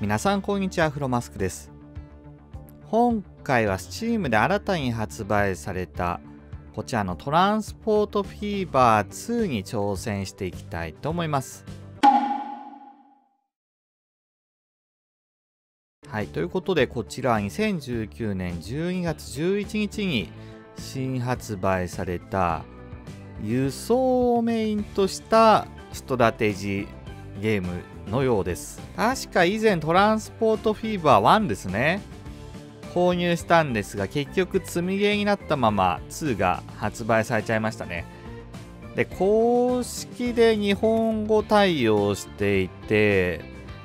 皆さんこんにちは、フロマスクです。今回は Steam で新たに発売されたこちらのトランスポートフィーバー2に挑戦していきたいと思います。はい、ということでこちら2019年12月11日に新発売された輸送をメインとしたストラテジーゲームのようです確か以前トランスポートフィーバー1ですね購入したんですが結局積みゲーになったまま2が発売されちゃいましたねで公式で日本語対応していて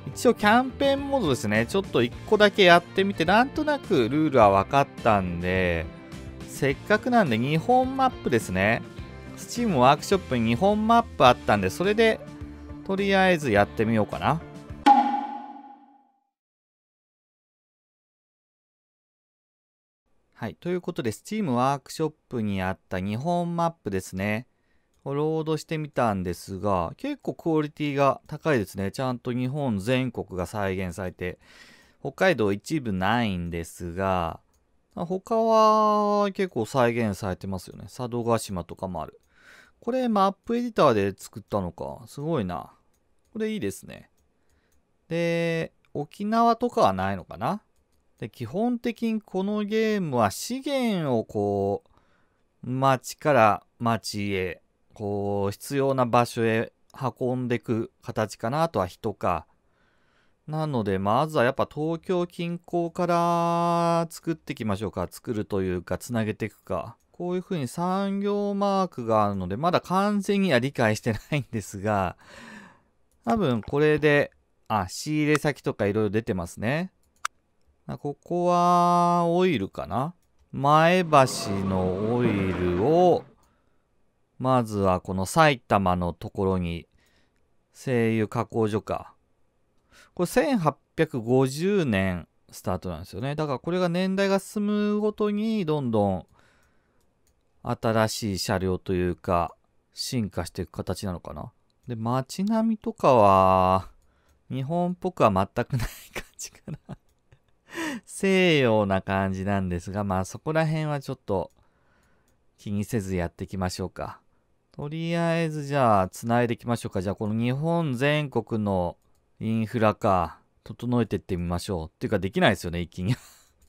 一応キャンペーンモードですねちょっと1個だけやってみてなんとなくルールは分かったんでせっかくなんで日本マップですね Steam ワークショップに日本マップあったんでそれでとりあえずやってみようかな。はい。ということで、Steam ワークショップにあった日本マップですね。をロードしてみたんですが、結構クオリティが高いですね。ちゃんと日本全国が再現されて、北海道一部ないんですが、他は結構再現されてますよね。佐渡島とかもある。これマップエディターで作ったのか。すごいな。これいいですね。で、沖縄とかはないのかなで、基本的にこのゲームは資源をこう、町から町へ、こう、必要な場所へ運んでいく形かな。あとは人か。なので、まずはやっぱ東京近郊から作っていきましょうか。作るというか、つなげていくか。こういうふうに産業マークがあるので、まだ完全には理解してないんですが、多分これで、あ、仕入れ先とかいろいろ出てますね。ここは、オイルかな前橋のオイルを、まずはこの埼玉のところに、精油加工所か。これ1850年スタートなんですよね。だからこれが年代が進むごとに、どんどん新しい車両というか、進化していく形なのかな。で、街並みとかは、日本っぽくは全くない感じかな西洋な感じなんですが、まあそこら辺はちょっと気にせずやっていきましょうか。とりあえずじゃあ、つないでいきましょうか。じゃあ、この日本全国のインフラか、整えていってみましょう。っていうか、できないですよね、一気に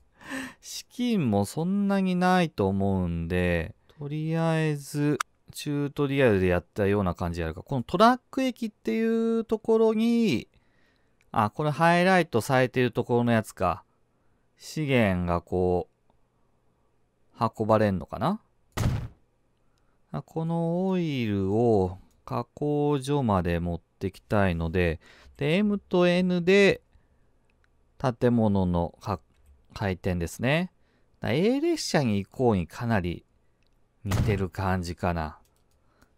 資金もそんなにないと思うんで、とりあえず、チュートリアルでやったような感じでやるか。このトラック駅っていうところに、あ、これハイライトされてるところのやつか。資源がこう、運ばれんのかなこのオイルを加工所まで持ってきたいので、で、M と N で建物の回転ですね。A 列車に行こうにかなり似てる感じかな。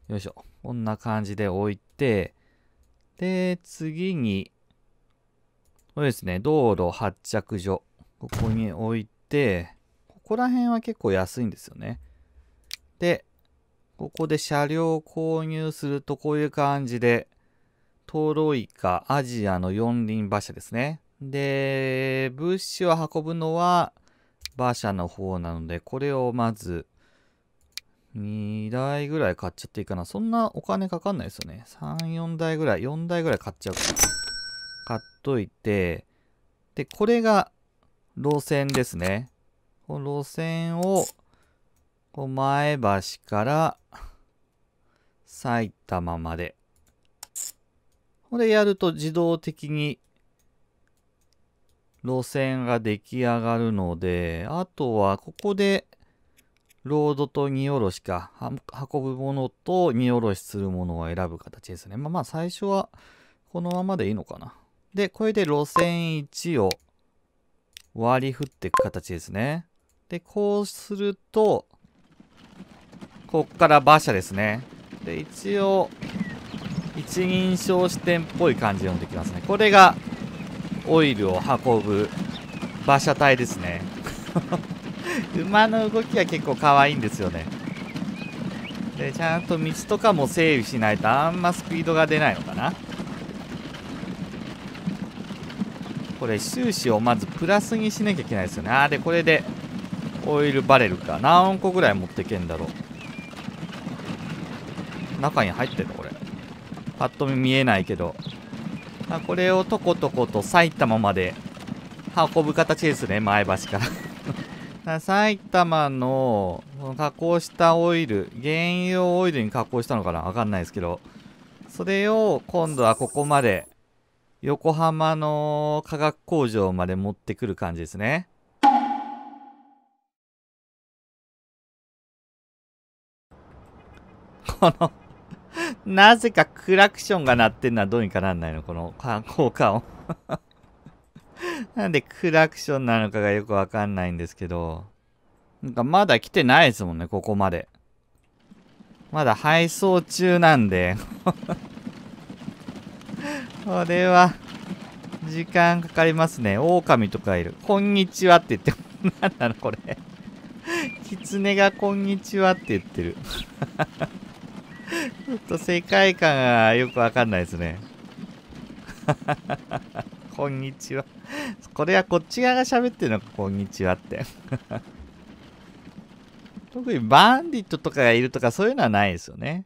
よいしょ。こんな感じで置いて、で、次に、そうですね、道路発着所。ここに置いて、ここら辺は結構安いんですよね。で、ここで車両を購入するとこういう感じで、トロイカ、アジアの四輪馬車ですね。で、物資を運ぶのは馬車の方なので、これをまず2台ぐらい買っちゃっていいかな。そんなお金かかんないですよね。3、4台ぐらい、4台ぐらい買っちゃうか買っといて、で、これが路線ですね。この路線を、こう前橋から埼玉まで。これやると自動的に路線が出来上がるので、あとはここでロードと荷下ろしか、運ぶものと荷下ろしするものを選ぶ形ですね。まあまあ最初はこのままでいいのかな。で、これで路線1を割り振っていく形ですね。で、こうすると、こっから馬車ですね。で、一応、一人称視点っぽい感じでんできますね。これがオイルを運ぶ馬車体ですね。馬の動きは結構可愛いんですよねでちゃんと道とかも整備しないとあんまスピードが出ないのかなこれ収支をまずプラスにしなきゃいけないですよねあでこれでオイルバレルか何個ぐらい持ってけんだろう中に入ってんのこれぱっと見見えないけどあこれをとことこと埼玉まで運ぶ形ですね前橋から埼玉の加工したオイル、原油オイルに加工したのかなわかんないですけど、それを今度はここまで、横浜の化学工場まで持ってくる感じですね。このなぜかクラクションが鳴ってんのはどうにかなんないのこの観光感をなんでクラクションなのかがよくわかんないんですけど。なんかまだ来てないですもんね、ここまで。まだ配送中なんで。これは、時間かかりますね。狼とかいる。こんにちはって言っても、なんなのこれ。狐がこんにちはって言ってる。ちょっと世界観がよくわかんないですね。こんにちは。これはこっち側が喋ってるのか、こんにちはって。特にバンディットとかがいるとかそういうのはないですよね。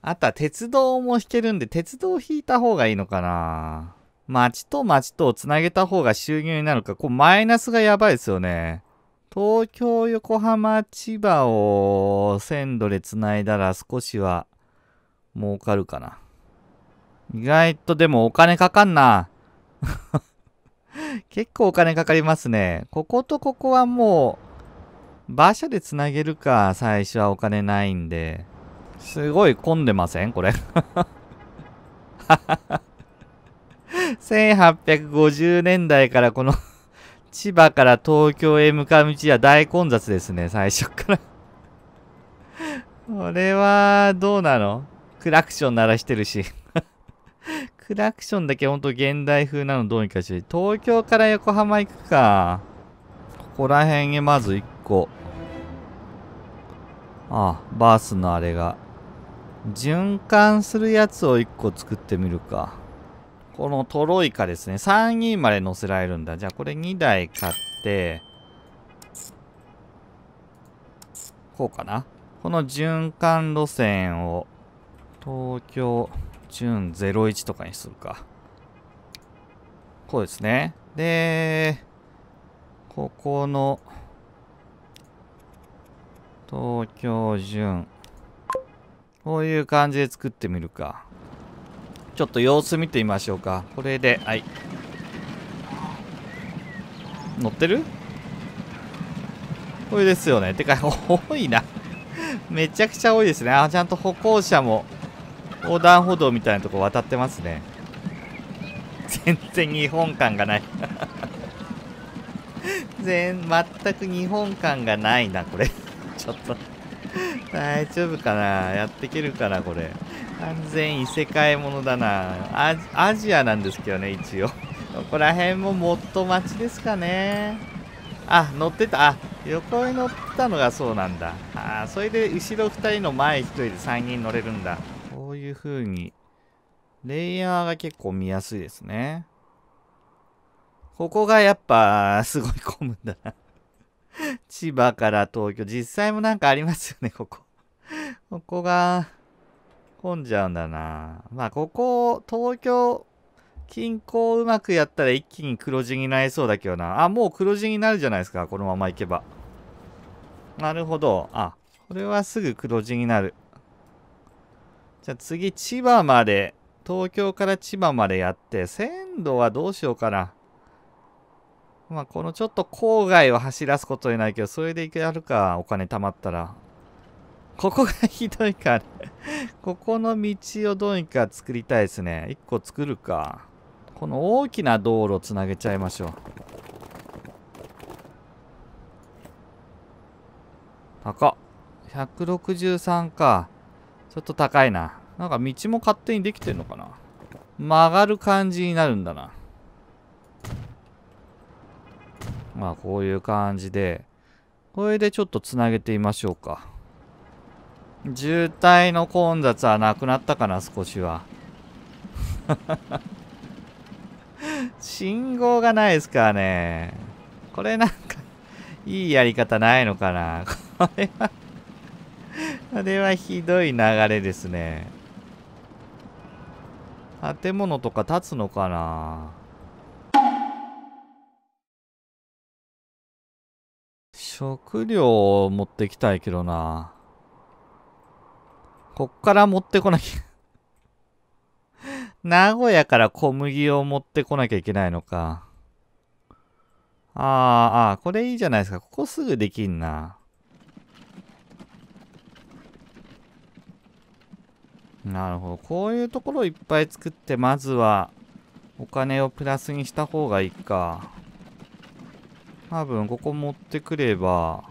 あとは鉄道も引けるんで、鉄道引いた方がいいのかな町と町とをつなげた方が収入になるか、こうマイナスがやばいですよね。東京、横浜、千葉を線路でつないだら少しは儲かるかな。意外とでもお金かかんな。結構お金かかりますね。こことここはもう、馬車でつなげるか、最初はお金ないんで。すごい混んでませんこれ。1850 年代からこの 千葉から東京へ向かう道は大混雑ですね、最初からこれは、どうなのクラクション鳴らしてるしクラクションだけほんと現代風なのどうにかして東京から横浜行くかここら辺へまず1個ああバースのあれが循環するやつを1個作ってみるかこのトロイカですね3人まで乗せられるんだじゃあこれ2台買ってこうかなこの循環路線を東京チューン01とかにするか。こうですね。で、ここの、東京順。こういう感じで作ってみるか。ちょっと様子見てみましょうか。これで、はい。乗ってるこれですよね。てか、多いな。めちゃくちゃ多いですね。あ、ちゃんと歩行者も横断歩道みたいなとこ渡ってますね全然日本感がない全全く日本感がないなこれちょっと大丈夫かなやっていけるかなこれ完全異世界ものだなアジアなんですけどね一応ここら辺ももっとちですかねあ乗ってたあ横に乗ったのがそうなんだあそれで後ろ2人の前1人で3人乗れるんだいう風に、レイヤーが結構見やすいですね。ここがやっぱ、すごい混むんだな千葉から東京。実際もなんかありますよね、ここここが、混んじゃうんだな。まあ、ここ、東京近郊うまくやったら一気に黒字になりそうだけどな。あ、もう黒字になるじゃないですか。このままいけば。なるほど。あ、これはすぐ黒字になる。じゃあ次、千葉まで。東京から千葉までやって、線路はどうしようかな。まあ、このちょっと郊外を走らすことはないけど、それでやるか、お金貯まったら。ここがひどいからここの道をどうにか作りたいですね。一個作るか。この大きな道路をつなげちゃいましょう。高っ。163か。ちょっと高いな。なんか道も勝手にできてんのかな曲がる感じになるんだな。まあ、こういう感じで。これでちょっとつなげてみましょうか。渋滞の混雑はなくなったかな、少しは。信号がないですからね。これなんか、いいやり方ないのかな。これはあれはひどい流れですね。建物とか建つのかな食料を持ってきたいけどな。こっから持ってこなきゃ 名古屋から小麦を持ってこなきゃいけないのか。ああこれいいじゃないですか。ここすぐできんな。なるほど。こういうところをいっぱい作って、まずは、お金をプラスにした方がいいか。多分、ここ持ってくれば、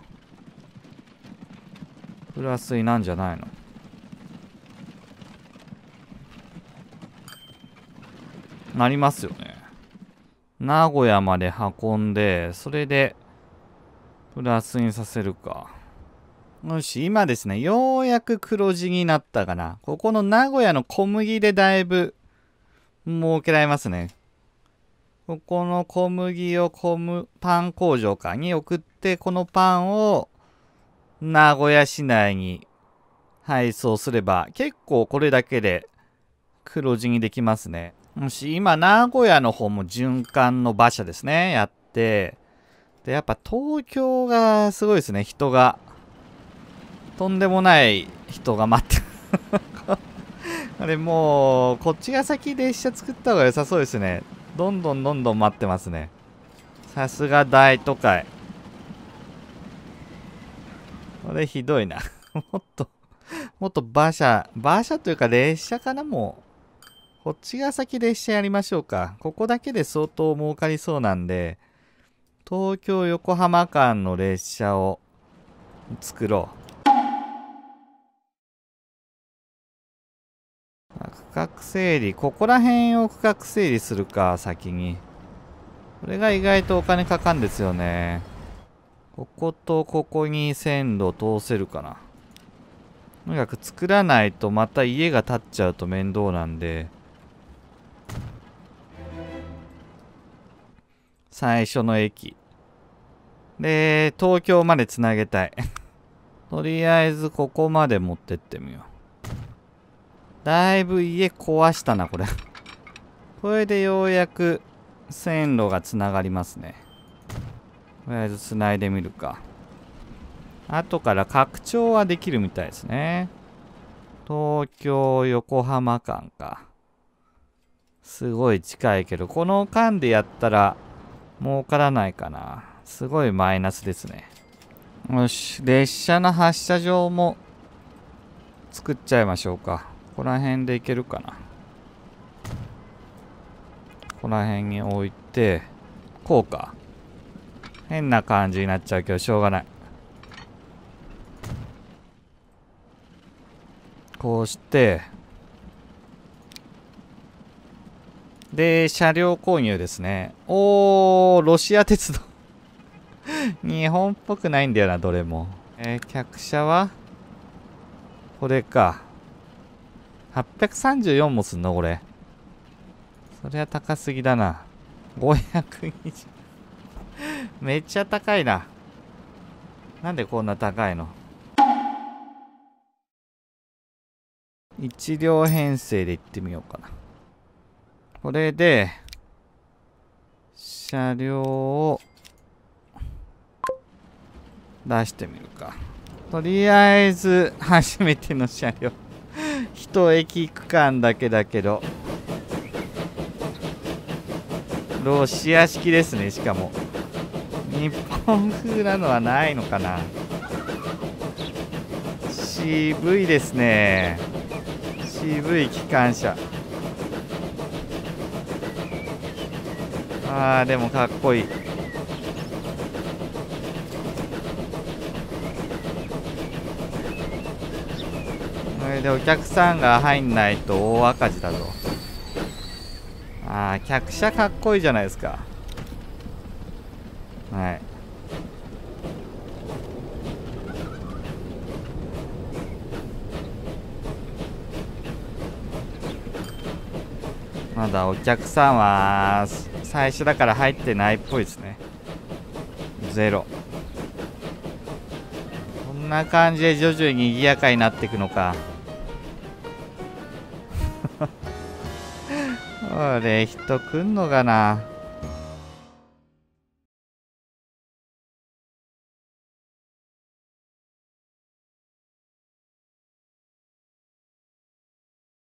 プラスになんじゃないのなりますよね。名古屋まで運んで、それで、プラスにさせるか。よし、今ですね、ようやく黒字になったかな。ここの名古屋の小麦でだいぶ儲けられますね。ここの小麦を小むパン工場かに送って、このパンを名古屋市内に配送すれば、結構これだけで黒字にできますね。もし、今、名古屋の方も循環の馬車ですね、やって、で、やっぱ東京がすごいですね、人が。とんでもない人が待ってる あれもうこっちが先列車作った方が良さそうですねどんどんどんどん待ってますねさすが大都会これひどいな もっともっと馬車馬車というか列車からもこっちが先列車やりましょうかここだけで相当儲かりそうなんで東京横浜間の列車を作ろう画整理。ここら辺を区画整理するか、先に。これが意外とお金かかるんですよね。こことここに線路通せるかな。とにかく作らないとまた家が建っちゃうと面倒なんで。最初の駅。で、東京までつなげたい。とりあえずここまで持ってってみよう。だいぶ家壊したな、これこれでようやく線路がつながりますね。とりあえずつないでみるか。後から拡張はできるみたいですね。東京、横浜間か。すごい近いけど、この間でやったら儲からないかな。すごいマイナスですね。よし、列車の発射場も作っちゃいましょうか。ここら辺でいけるかなこの辺に置いてこうか変な感じになっちゃうけどしょうがないこうしてで車両購入ですねおーロシア鉄道 日本っぽくないんだよなどれもえー、客車はこれか834もすんのこれ。そりゃ高すぎだな。520めっちゃ高いな。なんでこんな高いの1両編成で行ってみようかな。これで、車両を出してみるか。とりあえず、初めての車両一駅区間だけだけどロシア式ですねしかも日本風なのはないのかな渋いですね渋い機関車あーでもかっこいいでお客さんが入んないと大赤字だぞああ客車かっこいいじゃないですかはいまだお客さんは最初だから入ってないっぽいですねゼロこんな感じで徐々に賑やかになっていくのかこれ人来んのかな